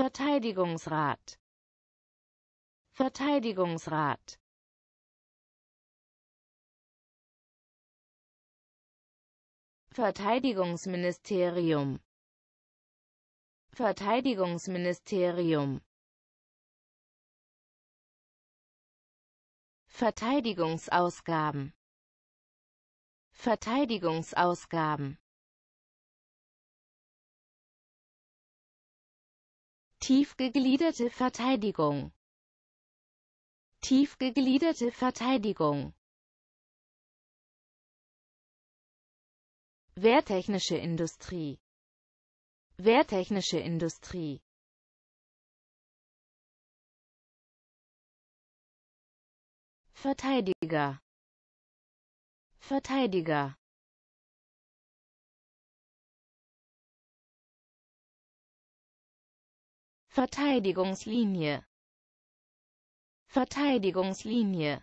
Verteidigungsrat Verteidigungsrat Verteidigungsministerium Verteidigungsministerium Verteidigungsausgaben Verteidigungsausgaben Tiefgegliederte Verteidigung. Tiefgegliederte Verteidigung. Wehrtechnische Industrie. Wehrtechnische Industrie. Verteidiger. Verteidiger. Verteidigungslinie Verteidigungslinie